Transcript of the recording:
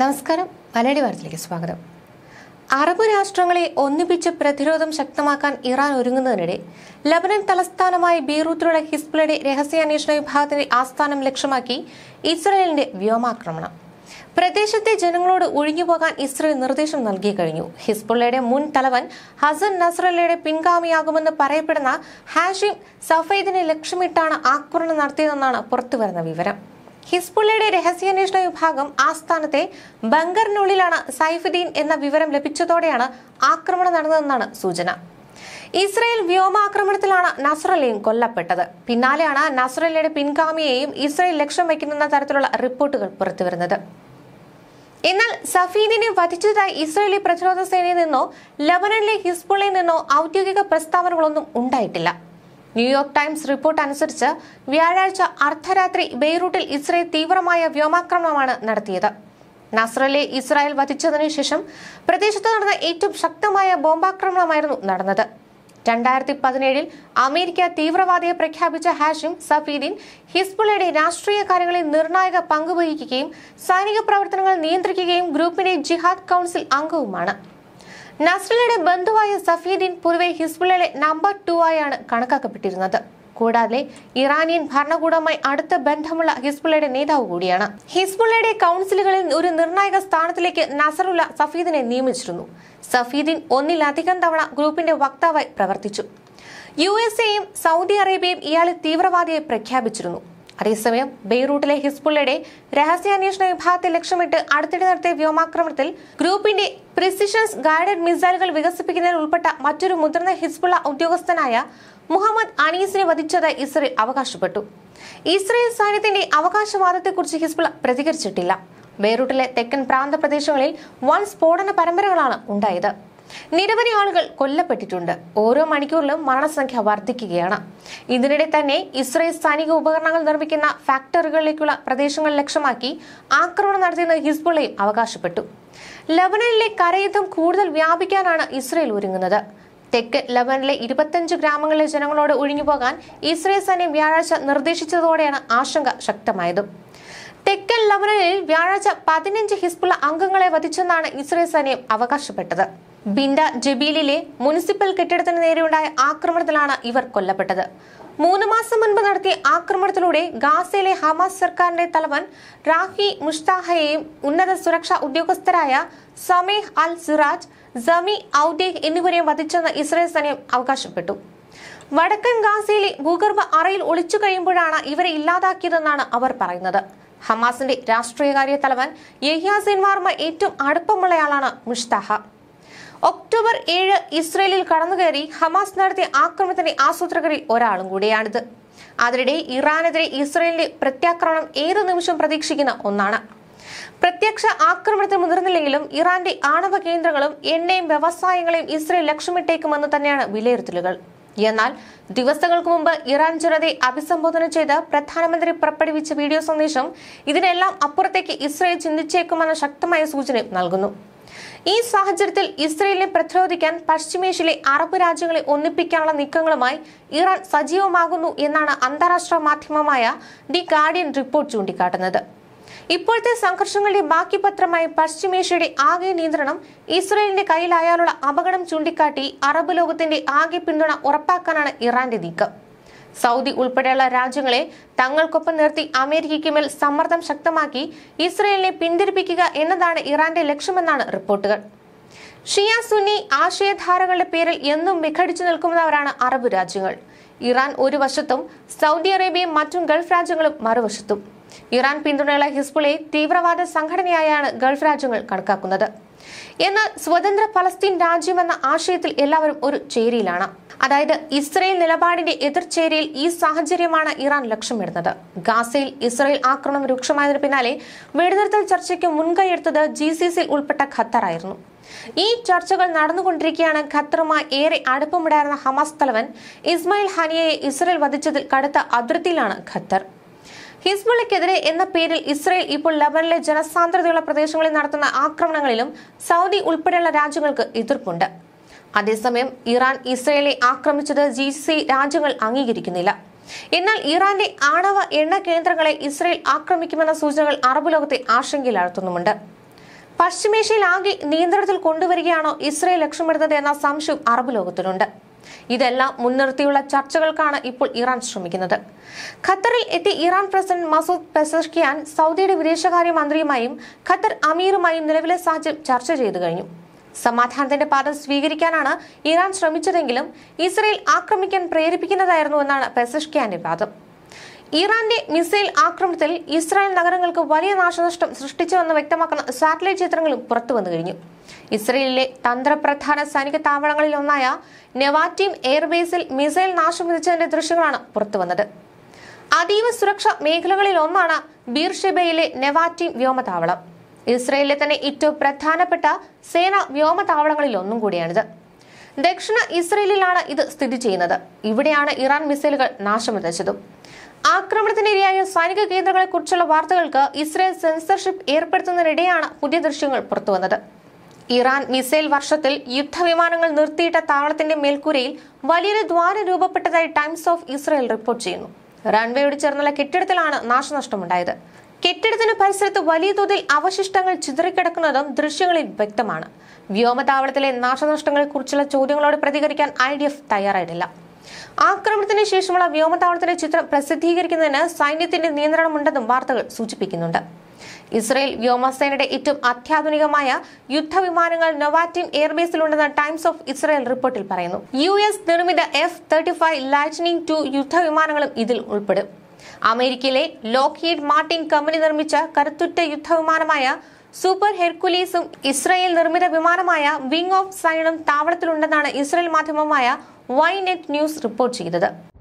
നമസ്കാരം മലയാളി വാർത്തയിലേക്ക് സ്വാഗതം അറബ് രാഷ്ട്രങ്ങളെ ഒന്നിപ്പിച്ച് പ്രതിരോധം ശക്തമാക്കാൻ ഇറാൻ ഒരുങ്ങുന്നതിനിടെ ലബനൻ തലസ്ഥാനമായ ബീറൂത്തിലുള്ള ഹിസ്ബുളയുടെ രഹസ്യാന്വേഷണ വിഭാഗത്തിന്റെ ആസ്ഥാനം ലക്ഷ്യമാക്കി ഇസ്രയേലിന്റെ വ്യോമാക്രമണം പ്രദേശത്തെ ജനങ്ങളോട് ഒഴിഞ്ഞുപോകാൻ ഇസ്രയേൽ നിർദ്ദേശം നൽകി കഴിഞ്ഞു ഹിസ്ബുള്ളയുടെ മുൻ തലവൻ ഹസൻ നസ്രല്ലയുടെ പിൻഗാമിയാകുമെന്ന് പറയപ്പെടുന്ന ഹാഷിം സഫൈദിനെ ലക്ഷ്യമിട്ടാണ് ആക്രമണം നടത്തിയതെന്നാണ് പുറത്തുവരുന്ന വിവരം ഹിസ്ബുള്ളയുടെ രഹസ്യാന്വേഷണ വിഭാഗം ആസ്ഥാനത്തെ ബങ്കറിനുള്ളിലാണ് സൈഫുദ്ദീൻ എന്ന വിവരം ലഭിച്ചതോടെയാണ് ആക്രമണം നടന്നതെന്നാണ് സൂചന ഇസ്രയേൽ വ്യോമാക്രമണത്തിലാണ് നസ്രലയും കൊല്ലപ്പെട്ടത് പിന്നാലെയാണ് നസ്രലയുടെ പിൻഗാമിയെയും ഇസ്രയേൽ ലക്ഷ്യം വയ്ക്കുന്ന തരത്തിലുള്ള റിപ്പോർട്ടുകൾ പുറത്തുവരുന്നത് എന്നാൽ സഫീദിനെ വധിച്ചതായി ഇസ്രയേലി പ്രതിരോധ സേനയിൽ നിന്നോ ലബനനിലെ ഹിസ്ബുള്ളയിൽ നിന്നോ ഔദ്യോഗിക പ്രസ്താവനകളൊന്നും ഉണ്ടായിട്ടില്ല ന്യൂയോർക്ക് ടൈംസ് റിപ്പോർട്ട് അനുസരിച്ച് വ്യാഴാഴ്ച അർദ്ധരാത്രി ബെയ്റൂട്ടിൽ ഇസ്രയേൽ തീവ്രമായ വ്യോമാക്രമണമാണ് നടത്തിയത് നസ്രലെ ഇസ്രായേൽ വധിച്ചതിനു ശേഷം പ്രദേശത്ത് നടന്ന ഏറ്റവും ശക്തമായ ബോംബാക്രമണമായിരുന്നു നടന്നത് രണ്ടായിരത്തി പതിനേഴിൽ അമേരിക്ക തീവ്രവാദിയെ പ്രഖ്യാപിച്ച ഹാഷിം സഫീദിൻ ഹിസ്ബുളയുടെ രാഷ്ട്രീയ കാര്യങ്ങളിൽ നിർണായക പങ്കുവഹിക്കുകയും സൈനിക പ്രവർത്തനങ്ങൾ നിയന്ത്രിക്കുകയും ഗ്രൂപ്പിന്റെ ജിഹാദ് കൗൺസിൽ അംഗവുമാണ് നസ്രലയുടെ ബന്ധുവായ സഫീദീൻ പൂർവ്വ ഹിസ്ബുള്ളയുടെ നമ്പർ ടു ആയാണ് കണക്കാക്കപ്പെട്ടിരുന്നത് കൂടാതെ ഇറാനിയൻ ഭരണകൂടവുമായി അടുത്ത ബന്ധമുള്ള ഹിസ്ബുള്ളയുടെ നേതാവ് കൂടിയാണ് ഹിസ്ബുള്ളയുടെ കൗൺസിലുകളിൽ ഒരു നിർണായക സ്ഥാനത്തിലേക്ക് നസറുല്ല സഫീദിനെ നിയമിച്ചിരുന്നു സഫീദിൻ ഒന്നിലധികം തവണ ഗ്രൂപ്പിന്റെ വക്താവായി പ്രവർത്തിച്ചു യു എസ് എയും സൗദി അറേബ്യയും ഇയാളെ തീവ്രവാദിയായി പ്രഖ്യാപിച്ചിരുന്നു അതേസമയം ബെയ്റൂട്ടിലെ ഹിസ്ബുള്ളയുടെ രഹസ്യാന്വേഷണ വിഭാഗത്തെ ലക്ഷ്യമിട്ട് അടുത്തിടെ നടത്തിയ വ്യോമാക്രമണത്തിൽ ഗ്രൂപ്പിന്റെ പ്രിസിഷൻസ് ഗൈഡഡ് മിസൈലുകൾ വികസിപ്പിക്കുന്നതിൽ ഉൾപ്പെട്ട മറ്റൊരു മുതിർന്ന ഹിസ്ബുള്ള ഉദ്യോഗസ്ഥനായ മുഹമ്മദ് അനീസിനെ വധിച്ചതായി ഇസ്രയേൽ അവകാശപ്പെട്ടു ഇസ്രയേൽ സൈന്യത്തിന്റെ അവകാശവാദത്തെക്കുറിച്ച് ഹിസ്ബുള്ള പ്രതികരിച്ചിട്ടില്ല ബെയ്റൂട്ടിലെ തെക്കൻ പ്രാന്തപ്രദേശങ്ങളിൽ വൻ സ്ഫോടന പരമ്പരകളാണ് ഉണ്ടായത് നിരവധി ആളുകൾ കൊല്ലപ്പെട്ടിട്ടുണ്ട് ഓരോ മണിക്കൂറിലും മരണസംഖ്യ വർദ്ധിക്കുകയാണ് ഇതിനിടെ തന്നെ ഇസ്രയേൽ സൈനിക ഉപകരണങ്ങൾ നിർമ്മിക്കുന്ന ഫാക്ടറികളിലേക്കുള്ള പ്രദേശങ്ങൾ ലക്ഷ്യമാക്കി ആക്രമണം നടത്തിയെന്ന് ഹിസ്ബുള്ളയും അവകാശപ്പെട്ടു ലബനനിലെ കരയുദ്ധം കൂടുതൽ വ്യാപിക്കാനാണ് ഇസ്രയേൽ ഒരുങ്ങുന്നത് തെക്ക് ലബനിലെ ഇരുപത്തിയഞ്ച് ഗ്രാമങ്ങളിലെ ജനങ്ങളോട് ഒഴിഞ്ഞുപോകാൻ ഇസ്രയേൽ സൈന്യം വ്യാഴാഴ്ച നിർദ്ദേശിച്ചതോടെയാണ് ആശങ്ക ശക്തമായത് തെക്കൻ ലബനനിൽ വ്യാഴാഴ്ച പതിനഞ്ച് ഹിസ്ബുള്ള അംഗങ്ങളെ വധിച്ചെന്നാണ് ഇസ്രയേൽ സൈന്യം അവകാശപ്പെട്ടത് ബിന്ദ ജബീലിലെ മുനിസിപ്പൽ കെട്ടിടത്തിന് നേരെയുണ്ടായ ആക്രമണത്തിലാണ് ഇവർ കൊല്ലപ്പെട്ടത് മൂന്ന് മാസം മുൻപ് നടത്തിയ ആക്രമണത്തിലൂടെ ഗാസയിലെ ഹമാസ് സർക്കാരിന്റെ തലവൻ റാഹി മുഷ്താഹയെയും ഉന്നത സുരക്ഷാ ഉദ്യോഗസ്ഥരായ സമീഹ് അൽ സിറാജ് സമി ഔദേഹ് എന്നിവരെയും വധിച്ചെന്ന് ഇസ്രയേൽ സൈന്യം അവകാശപ്പെട്ടു വടക്കൻ ഗാസയിലെ ഭൂഗർഭ അറയിൽ ഒളിച്ചു കഴിയുമ്പോഴാണ് ഇവരെ ഇല്ലാതാക്കിയതെന്നാണ് അവർ പറയുന്നത് ഹമാസിന്റെ രാഷ്ട്രീയകാര്യ തലവൻ യഹ്യ ഏറ്റവും അടുപ്പമുള്ളയാളാണ് മുഷ്താഹ ഒക്ടോബർ ഏഴ് ഇസ്രയേലിൽ കടന്നുകയറി ഹമാസ് നടത്തിയ ആക്രമണത്തിന്റെ ആസൂത്രകരിൽ ഒരാളും കൂടിയാണിത് അതിനിടെ ഇറാനെതിരെ ഇസ്രയേലിന്റെ പ്രത്യാക്രമണം ഏത് നിമിഷം പ്രതീക്ഷിക്കുന്ന ഒന്നാണ് പ്രത്യക്ഷ ആക്രമണത്തിന് മുതിർന്നില്ലെങ്കിലും ഇറാന്റെ ആണവ കേന്ദ്രങ്ങളും എണ്ണയും വ്യവസായങ്ങളെയും ഇസ്രയേൽ ലക്ഷ്യമിട്ടേക്കുമെന്ന് തന്നെയാണ് വിലയിരുത്തലുകൾ എന്നാൽ ദിവസങ്ങൾക്ക് മുമ്പ് ഇറാൻ ജനതയെ അഭിസംബോധന ചെയ്ത പ്രധാനമന്ത്രി പുറപ്പെടുവിച്ച വീഡിയോ സന്ദേശം ഇതിനെല്ലാം അപ്പുറത്തേക്ക് ഇസ്രയേൽ ചിന്തിച്ചേക്കുമെന്ന ശക്തമായ സൂചന നൽകുന്നു ഈ സാഹചര്യത്തിൽ ഇസ്രയേലിനെ പ്രതിരോധിക്കാൻ പശ്ചിമേഷ്യയിലെ അറബ് രാജ്യങ്ങളെ ഒന്നിപ്പിക്കാനുള്ള നീക്കങ്ങളുമായി ഇറാൻ സജീവമാകുന്നു എന്നാണ് അന്താരാഷ്ട്ര മാധ്യമമായ ദി ഗാർഡിയൻ റിപ്പോർട്ട് ചൂണ്ടിക്കാട്ടുന്നത് ഇപ്പോഴത്തെ സംഘർഷങ്ങളുടെ ബാക്കി പത്രമായ പശ്ചിമേഷ്യയുടെ ആകെ നിയന്ത്രണം ഇസ്രയേലിന്റെ കയ്യിലായാലുള്ള അപകടം ചൂണ്ടിക്കാട്ടി അറബ് ലോകത്തിന്റെ ആകെ പിന്തുണ ഉറപ്പാക്കാനാണ് ഇറാന്റെ നീക്കം സൗദി ഉൾപ്പെടെയുള്ള രാജ്യങ്ങളെ തങ്ങൾക്കൊപ്പം നിർത്തി അമേരിക്കയ്ക്ക് മേൽ സമ്മർദ്ദം ശക്തമാക്കി ഇസ്രയേലിനെ പിന്തിരിപ്പിക്കുക എന്നതാണ് ഇറാന്റെ ലക്ഷ്യമെന്നാണ് റിപ്പോർട്ടുകൾ ഷിയ സുന്നി ആശയധാരകളുടെ പേരിൽ എന്നും വിഘടിച്ചു നിൽക്കുന്നവരാണ് അറബ് രാജ്യങ്ങൾ ഇറാൻ ഒരു വശത്തും സൗദി അറേബ്യയും മറ്റും ഗൾഫ് രാജ്യങ്ങളും മറുവശത്തും ഇറാൻ പിന്തുണയുള്ള ഹിസ്ബുളെ തീവ്രവാദ സംഘടനയായാണ് ഗൾഫ് രാജ്യങ്ങൾ കണക്കാക്കുന്നത് എന്നാൽ സ്വതന്ത്ര പലസ്തീൻ രാജ്യമെന്ന ആശയത്തിൽ എല്ലാവരും ഒരു ചേരിയിലാണ് അതായത് ഇസ്രയേൽ നിലപാടിന്റെ എതിർചേരിയിൽ ഈ സാഹചര്യമാണ് ഇറാൻ ലക്ഷ്യമിടുന്നത് ഗാസയിൽ ഇസ്രയേൽ ആക്രമണം രൂക്ഷമായതിനു പിന്നാലെ വെടിനിർത്തൽ ചർച്ചയ്ക്ക് മുൻകൈയെടുത്തത് ജി സി സിയിൽ ഉൾപ്പെട്ട ഖത്തറായിരുന്നു ഈ ചർച്ചകൾ നടന്നുകൊണ്ടിരിക്കുകയാണ് ഖത്തറുമായി ഏറെ അടുപ്പമിടാറുന്ന ഹമാസ് തലവൻ ഇസ്മായിൽ ഹനിയയെ ഇസ്രയേൽ വധിച്ചതിൽ കടുത്ത അതിർത്തിയിലാണ് ഖത്തർ ഹിസ്ബുള്ളയ്ക്കെതിരെ എന്ന പേരിൽ ഇസ്രയേൽ ഇപ്പോൾ ലബനിലെ ജനസാന്ദ്രതയുള്ള പ്രദേശങ്ങളിൽ നടത്തുന്ന ആക്രമണങ്ങളിലും സൗദി ഉൾപ്പെടെയുള്ള രാജ്യങ്ങൾക്ക് എതിർപ്പുണ്ട് അതേസമയം ഇറാൻ ഇസ്രയേലെ ആക്രമിച്ചത് ജി സി രാജ്യങ്ങൾ അംഗീകരിക്കുന്നില്ല എന്നാൽ ഇറാന്റെ ആണവ എണ്ണ കേന്ദ്രങ്ങളെ ഇസ്രയേൽ ആക്രമിക്കുമെന്ന സൂചനകൾ അറബ് ലോകത്തെ ആശങ്കയിലാഴ്ത്തുന്നുമുണ്ട് പശ്ചിമേഷ്യയിൽ ആകെ നിയന്ത്രണത്തിൽ കൊണ്ടുവരികയാണോ ഇസ്രയേൽ ലക്ഷ്യമിടുന്നത് എന്ന സംശയം അറബ് ലോകത്തിനുണ്ട് ഇതെല്ലാം മുൻനിർത്തിയുള്ള ചർച്ചകൾക്കാണ് ഇപ്പോൾ ഇറാൻ ശ്രമിക്കുന്നത് ഖത്തറിൽ എത്തി ഇറാൻ പ്രസിഡന്റ് മസൂദ് പെസഷ്കിയാൻ സൗദിയുടെ വിദേശകാര്യ മന്ത്രിയുമായും ഖത്തർ അമീറുമായും നിലവിലെ സാഹചര്യം ചർച്ച ചെയ്തു കഴിഞ്ഞു സമാധാനത്തിന്റെ പാത സ്വീകരിക്കാനാണ് ഇറാൻ ശ്രമിച്ചതെങ്കിലും ഇസ്രയേൽ ആക്രമിക്കാൻ പ്രേരിപ്പിക്കുന്നതായിരുന്നുവെന്നാണ് പെസഷ്കിയാന്റെ വാദം ഇറാന്റെ മിസൈൽ ആക്രമണത്തിൽ ഇസ്രായേൽ നഗരങ്ങൾക്ക് വലിയ നാശനഷ്ടം സൃഷ്ടിച്ചുവെന്ന് വ്യക്തമാക്കുന്ന സാറ്റലൈറ്റ് ചിത്രങ്ങളും പുറത്തു വന്നു കഴിഞ്ഞു ഇസ്രയേലിലെ തന്ത്രപ്രധാന സൈനിക താവളങ്ങളിൽ ഒന്നായ നെവാറ്റീം എയർബേസിൽ മിസൈൽ നാശം വിധിച്ചതിന്റെ ദൃശ്യങ്ങളാണ് വന്നത് അതീവ സുരക്ഷാ മേഖലകളിൽ ഒന്നാണ് ബീർഷെബയിലെ നെവാറ്റീം വ്യോമതാവളം ഇസ്രയേലിലെ തന്നെ ഏറ്റവും പ്രധാനപ്പെട്ട സേനാ വ്യോമതാവളങ്ങളിൽ ഒന്നും കൂടിയാണിത് ദക്ഷിണ ഇസ്രയേലിലാണ് ഇത് സ്ഥിതി ചെയ്യുന്നത് ഇവിടെയാണ് ഇറാൻ മിസൈലുകൾ നാശം വിതച്ചതും ആക്രമണത്തിനിരയായ സൈനിക കേന്ദ്രങ്ങളെക്കുറിച്ചുള്ള വാർത്തകൾക്ക് ഇസ്രയേൽ സെൻസർഷിപ്പ് ഏർപ്പെടുത്തുന്നതിനിടെയാണ് പുതിയ ദൃശ്യങ്ങൾ പുറത്തുവന്നത് ഇറാൻ മിസൈൽ വർഷത്തിൽ യുദ്ധവിമാനങ്ങൾ നിർത്തിയിട്ട താവളത്തിന്റെ മേൽക്കൂരയിൽ വലിയൊരു ദ്വാരം രൂപപ്പെട്ടതായി ടൈംസ് ഓഫ് ഇസ്രയേൽ റിപ്പോർട്ട് ചെയ്യുന്നു റൺവേയോട് ചേർന്നുള്ള കെട്ടിടത്തിലാണ് നാശനഷ്ടമുണ്ടായത് കെട്ടിടത്തിന് പരിസരത്ത് വലിയ തോതിൽ അവശിഷ്ടങ്ങൾ ചിതറിക്കിടക്കുന്നതും ദൃശ്യങ്ങളിൽ വ്യക്തമാണ് വ്യോമതാവളത്തിലെ നാശനഷ്ടങ്ങളെക്കുറിച്ചുള്ള ചോദ്യങ്ങളോട് പ്രതികരിക്കാൻ ഐ തയ്യാറായിട്ടില്ല ആക്രമണത്തിന് ശേഷമുള്ള വ്യോമതാവളത്തിലെ ചിത്രം പ്രസിദ്ധീകരിക്കുന്നതിന് സൈന്യത്തിന്റെ നിയന്ത്രണമുണ്ടെന്നും വാർത്തകൾ സൂചിപ്പിക്കുന്നുണ്ട് ഇസ്രയേൽ വ്യോമസേനയുടെ ഏറ്റവും അത്യാധുനികമായ യുദ്ധവിമാനങ്ങൾ നൊവാറ്റിൻ എയർബേസിലുണ്ടെന്ന് ടൈംസ് ഓഫ് ഇസ്രയേൽ റിപ്പോർട്ടിൽ പറയുന്നു യു എസ് നിർമ്മിത F thirty five lightning two യുദ്ധവിമാനങ്ങളും ഇതിൽ ഉൾപ്പെടും അമേരിക്കയിലെ ലോക്ക്ഹീഡ് മാർട്ടിൻ കമ്പനി നിർമ്മിച്ച കരുത്തുറ്റ യുദ്ധവിമാനമായ സൂപ്പർ ഹെർക്കുലീസും ഇസ്രയേൽ നിർമ്മിത വിമാനമായ വിംഗ് ഓഫ് സൈനും താവളത്തിലുണ്ടെന്നാണ് ഇസ്രയേൽ മാധ്യമമായ വൈ നെറ്റ് ന്യൂസ് റിപ്പോർട്ട് ചെയ്തത്